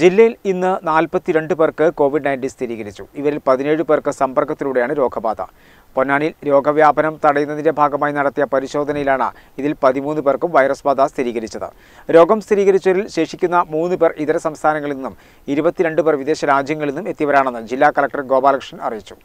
ജില്ലയിൽ ഇന്ന് നാൽപ്പത്തിരണ്ട് പേർക്ക് കോവിഡ് നയൻറ്റീൻ സ്ഥിരീകരിച്ചു ഇവരിൽ പതിനേഴ് പേർക്ക് സമ്പർക്കത്തിലൂടെയാണ് രോഗബാധ പൊന്നാനിയിൽ രോഗവ്യാപനം തടയുന്നതിന്റെ ഭാഗമായി നടത്തിയ പരിശോധനയിലാണ് ഇതിൽ പതിമൂന്ന് പേർക്കും വൈറസ് ബാധ സ്ഥിരീകരിച്ചത് രോഗം സ്ഥിരീകരിച്ചവരിൽ ശേഷിക്കുന്ന മൂന്ന് പേർ ഇതര സംസ്ഥാനങ്ങളിൽ നിന്നും ഇരുപത്തിരണ്ട് പേർ വിദേശ രാജ്യങ്ങളിൽ നിന്നും എത്തിയവരാണെന്ന് ജില്ലാ കളക്ടർ ഗോപാലകൃഷ്ണൻ അറിയിച്ചു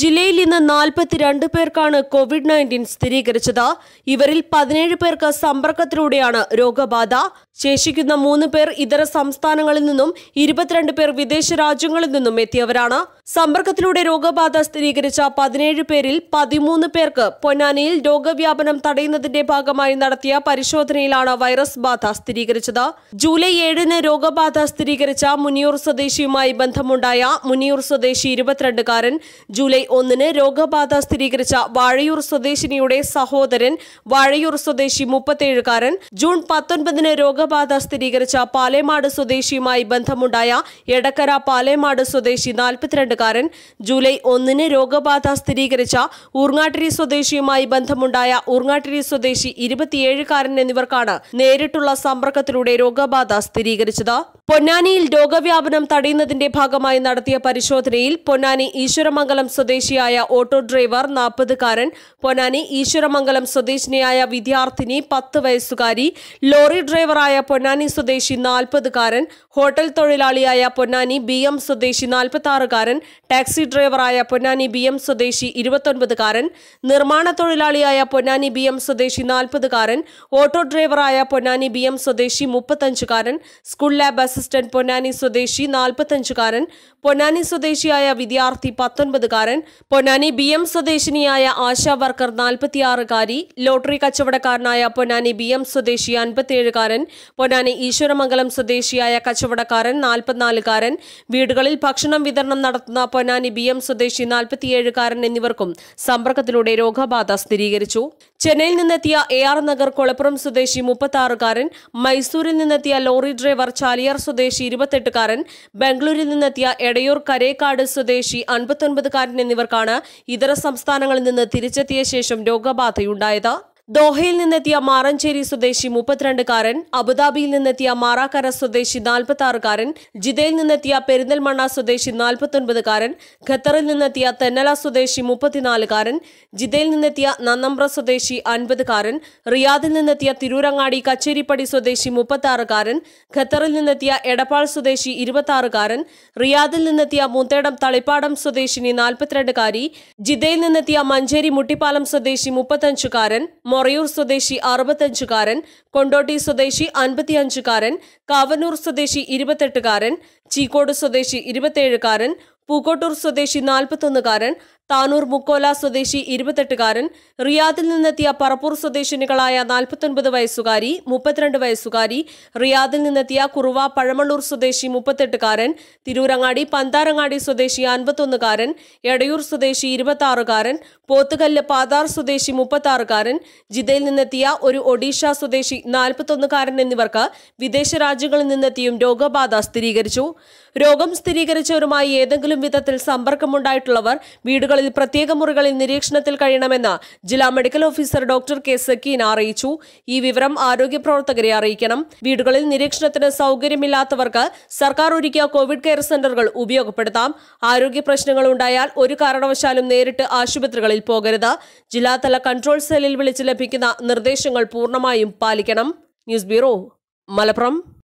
ജില്ലയിൽ ഇന്ന് നാൽപ്പത്തിരണ്ട് പേർക്കാണ് കോവിഡ് നയൻറ്റീൻ സ്ഥിരീകരിച്ചത് ഇവരിൽ പതിനേഴ് പേർക്ക് സമ്പർക്കത്തിലൂടെയാണ് രോഗബാധ ശേഷിക്കുന്ന മൂന്ന് പേർ ഇതര സംസ്ഥാനങ്ങളിൽ നിന്നും ഇരുപത്തിരണ്ട് പേർ വിദേശ രാജ്യങ്ങളിൽ നിന്നും എത്തിയവരാണ് സമ്പർക്കത്തിലൂടെ രോഗബാധ സ്ഥിരീകരിച്ച പതിനേഴ് പേരിൽ പതിമൂന്ന് പേർക്ക് പൊന്നാനിയിൽ രോഗവ്യാപനം തടയുന്നതിന്റെ ഭാഗമായി നടത്തിയ പരിശോധനയിലാണ് വൈറസ് ബാധ സ്ഥിരീകരിച്ചത് ജൂലൈ ഏഴിന് രോഗബാധ സ്ഥിരീകരിച്ച മുനിയൂർ സ്വദേശിയുമായി ബന്ധമുണ്ടായ മുനിയൂർ സ്വദേശി ഇരുപത്തിരണ്ടുകാരൻ ജൂലൈ ഒന്നിന് രോഗബാധ സ്ഥിരീകരിച്ച വാഴയൂർ സ്വദേശിനിയുടെ സഹോദരൻ വാഴയൂർ സ്വദേശി മുപ്പത്തേഴുകാരൻ ജൂൺ പത്തൊൻപതിന് രോഗ രോഗബാധ സ്ഥിരീകരിച്ച പാലേമാട് സ്വദേശിയുമായി ബന്ധമുണ്ടായ എടക്കര പാലേമാട് സ്വദേശി നാൽപ്പത്തിരണ്ടുകാരൻ ജൂലൈ ഒന്നിന് രോഗബാധ സ്ഥിരീകരിച്ച ഊർങ്ങാട്ടിരി സ്വദേശിയുമായി ബന്ധമുണ്ടായ ഊർങ്ങാട്ടിരി സ്വദേശി ഇരുപത്തിയേഴുകാരൻ എന്നിവർക്കാണ് നേരിട്ടുള്ള സമ്പർക്കത്തിലൂടെ രോഗബാധ സ്ഥിരീകരിച്ചത് പൊന്നാനിയിൽ രോഗവ്യാപനം തടയുന്നതിന്റെ ഭാഗമായി നടത്തിയ പരിശോധനയിൽ പൊന്നാനി ഈശ്വരമംഗലം സ്വദേശിയായ ഓട്ടോ ഡ്രൈവർ നാൽപ്പതുകാരൻ പൊന്നാനി ഈശ്വരമംഗലം സ്വദേശിനിയായ വിദ്യാർത്ഥിനി പത്ത് വയസ്സുകാരി ലോറി ഡ്രൈവറായ പൊന്നാനി സ്വദേശി നാൽപ്പതുകാരൻ ഹോട്ടൽ തൊഴിലാളിയായ പൊന്നാനി ബി എം സ്വദേശി നാൽപ്പത്താറുകാരൻ ടാക്സി ഡ്രൈവറായ പൊന്നാനി ബി എം സ്വദേശി ഇരുപത്തൊൻപതുകാരൻ നിർമ്മാണ തൊഴിലാളിയായ പൊന്നാനി ബി എം സ്വദേശി നാൽപ്പതുകാരൻ ഓട്ടോ ഡ്രൈവറായ പൊന്നാനി ബി എം സ്വദേശി മുപ്പത്തഞ്ചുകാരൻ സ്കൂൾ ലാബ് അസിസ്റ്റന്റ് പൊന്നാനി സ്വദേശി നാൽപ്പത്തഞ്ചുകാരൻ പൊന്നാനി സ്വദേശിയായ വിദ്യാർത്ഥി പത്തൊൻപതുകാരൻ പൊന്നാനി ബി എം സ്വദേശിനിയായ ആശാ വർക്കർ നാൽപ്പത്തിയാറുകാരി ലോട്ടറി കച്ചവടക്കാരനായ പൊന്നാനി ബി എം സ്വദേശി അൻപത്തിയേഴുകാരൻ പൊന്നാനി ഈശ്വരമംഗലം സ്വദേശിയായ കച്ചവടക്കാരൻ നാൽപ്പത്തിനാലുകാരൻ വീടുകളിൽ ഭക്ഷണം വിതരണം നടത്തുന്ന പൊന്നാനി ബി എം സ്വദേശി നാൽപ്പത്തിയേഴുകാരൻ എന്നിവർക്കും സമ്പർക്കത്തിലൂടെ രോഗബാധ സ്ഥിരീകരിച്ചു ചെന്നൈയിൽ നിന്നെത്തിയ എ ആർ നഗർ കൊളപ്പുറം സ്വദേശി ആറുകാരൻ മൈസൂരിൽ നിന്നെത്തിയ ലോറി ഡ്രൈവർ ചാലിയാർ സ്വദേശി ഇരുപത്തെട്ടുകാരൻ ബംഗളൂരിൽ നിന്നെത്തിയ എടയൂർ കരേക്കാട് സ്വദേശി അൻപത്തൊൻപതുകാരൻ എന്നിവർക്കാണ് ഇതര സംസ്ഥാനങ്ങളിൽ നിന്ന് തിരിച്ചെത്തിയ ശേഷം രോഗബാധയുണ്ടായത് ദോഹയിൽ നിന്നെത്തിയ മാറഞ്ചേരി സ്വദേശി മുപ്പത്തിരണ്ടുകാരൻ അബുദാബിയിൽ നിന്നെത്തിയ മാറാക്കര സ്വദേശി നാൽപ്പത്തിയാറുകാരൻ ജിദ്ദയിൽ നിന്നെത്തിയ പെരിന്തൽമണ്ണ സ്വദേശി നാൽപ്പത്തൊൻപതുകാരൻ ഖത്തറിൽ നിന്നെത്തിയ തെന്നല സ്വദേശി മുപ്പത്തിനാലുകാരൻ ജിദ്ദയിൽ നിന്നെത്തിയ നന്നമ്പ്ര സ്വദേശി അൻപതുകാരൻ റിയാദിൽ നിന്നെത്തിയ തിരൂരങ്ങാടി കച്ചേരിപ്പടി സ്വദേശി മുപ്പത്തിയാറുകാരൻ ഖത്തറിൽ നിന്നെത്തിയ എടപ്പാൾ സ്വദേശി ഇരുപത്തിയാറുകാരൻ റിയാദിൽ നിന്നെത്തിയ മുത്തേടം തളിപ്പാടം സ്വദേശിനി നാൽപ്പത്തിരണ്ടുകാരി ജിദ്ദയിൽ നിന്നെത്തിയ മഞ്ചേരി മുട്ടിപ്പാലം സ്വദേശി മുപ്പത്തഞ്ചുകാരൻ പൊറയൂർ സ്വദേശി അറുപത്തഞ്ചുകാരൻ കൊണ്ടോട്ടി സ്വദേശി അൻപത്തിയഞ്ചുകാരൻ കാവനൂർ സ്വദേശി ഇരുപത്തെട്ടുകാരൻ ചീക്കോട് സ്വദേശി ഇരുപത്തേഴുകാരൻ പൂക്കോട്ടൂർ സ്വദേശി നാൽപ്പത്തൊന്നുകാരൻ താനൂർ മുക്കോല സ്വദേശി ഇരുപത്തെട്ടുകാരൻ റിയാദിൽ നിന്നെത്തിയ പറപ്പൂർ സ്വദേശിനികളായ നാൽപ്പത്തൊൻപത് വയസ്സുകാരി മുപ്പത്തിരണ്ട് വയസ്സുകാരി റിയാദിൽ നിന്നെത്തിയ കുറുവ പഴമള്ളൂർ സ്വദേശി മുപ്പത്തെട്ടുകാരൻ തിരൂരങ്ങാടി പന്താരങ്ങാടി സ്വദേശി അൻപത്തൊന്നുകാരൻ എടയൂർ സ്വദേശി ഇരുപത്തിയാറുകാരൻ പോത്തുകല്ല് പാതാർ സ്വദേശി മുപ്പത്തിയാറുകാരൻ ജിദയിൽ നിന്നെത്തിയ ഒരു ഒഡീഷ സ്വദേശി നാൽപ്പത്തൊന്നുകാരൻ എന്നിവർക്ക് വിദേശ രാജ്യങ്ങളിൽ നിന്നെത്തിയും രോഗബാധ സ്ഥിരീകരിച്ചു രോഗം സ്ഥിരീകരിച്ചവരുമായി ഏതെങ്കിലും വിധത്തിൽ സമ്പർക്കമുണ്ടായിട്ടുള്ളവർ വീടുകളിൽ ജില്ലകളിൽ പ്രത്യേക മുറികളിൽ നിരീക്ഷണത്തിൽ കഴിയണമെന്ന് ജില്ലാ medical officer doctor K Sakeena അറിയിച്ചു ഈ വിവരം ആരോഗ്യ പ്രവർത്തകരെ അറിയിക്കണം വീടുകളിൽ നിരീക്ഷണത്തിന് സൗകര്യമില്ലാത്തവർക്ക് സർക്കാർ ഒരുക്കിയ കോവിഡ് കെയർ സെന്ററുകൾ ഉപയോഗപ്പെടുത്താം ആരോഗ്യ പ്രശ്നങ്ങൾ ഉണ്ടായാൽ ഒരു കാരണവശാലും നേരിട്ട് ആശുപത്രികളിൽ പോകരുത് ജില്ലാതല കൺട്രോൾ സെല്ലിൽ വിളിച്ച് ലഭിക്കുന്ന നിർദ്ദേശങ്ങൾ പൂർണ്ണമായും പാലിക്കണം ന്യൂസ് ബ്യൂറോ മലപ്പുറം